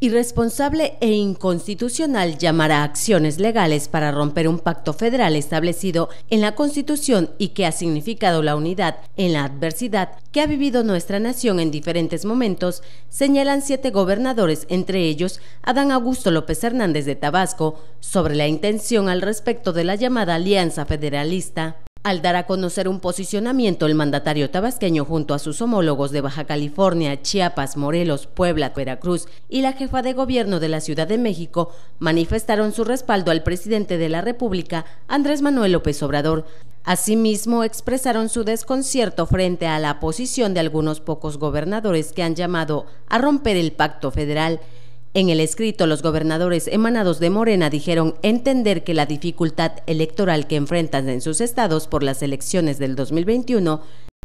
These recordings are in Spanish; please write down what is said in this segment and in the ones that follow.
Irresponsable e inconstitucional llamar a acciones legales para romper un pacto federal establecido en la Constitución y que ha significado la unidad en la adversidad que ha vivido nuestra nación en diferentes momentos, señalan siete gobernadores, entre ellos Adán Augusto López Hernández de Tabasco, sobre la intención al respecto de la llamada Alianza Federalista. Al dar a conocer un posicionamiento, el mandatario tabasqueño junto a sus homólogos de Baja California, Chiapas, Morelos, Puebla, Veracruz y la jefa de gobierno de la Ciudad de México manifestaron su respaldo al presidente de la República, Andrés Manuel López Obrador. Asimismo, expresaron su desconcierto frente a la posición de algunos pocos gobernadores que han llamado a romper el pacto federal en el escrito, los gobernadores emanados de Morena dijeron entender que la dificultad electoral que enfrentan en sus estados por las elecciones del 2021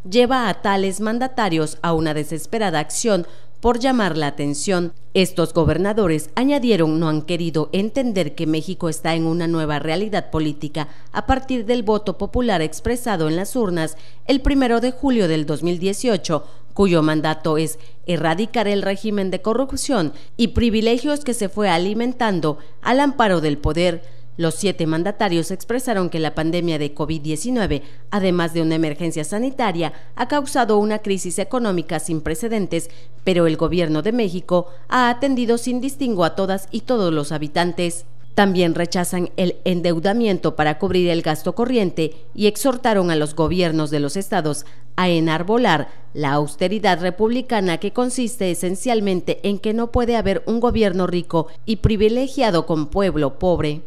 lleva a tales mandatarios a una desesperada acción por llamar la atención. Estos gobernadores añadieron no han querido entender que México está en una nueva realidad política a partir del voto popular expresado en las urnas el 1 de julio del 2018 cuyo mandato es erradicar el régimen de corrupción y privilegios que se fue alimentando al amparo del poder. Los siete mandatarios expresaron que la pandemia de COVID-19, además de una emergencia sanitaria, ha causado una crisis económica sin precedentes, pero el gobierno de México ha atendido sin distingo a todas y todos los habitantes. También rechazan el endeudamiento para cubrir el gasto corriente y exhortaron a los gobiernos de los estados a enarbolar la austeridad republicana que consiste esencialmente en que no puede haber un gobierno rico y privilegiado con pueblo pobre.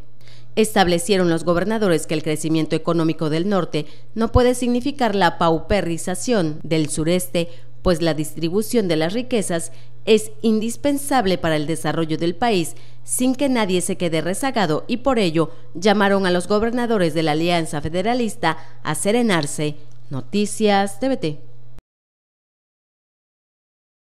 Establecieron los gobernadores que el crecimiento económico del norte no puede significar la pauperización del sureste pues la distribución de las riquezas es indispensable para el desarrollo del país sin que nadie se quede rezagado y por ello llamaron a los gobernadores de la Alianza Federalista a serenarse. Noticias TVT.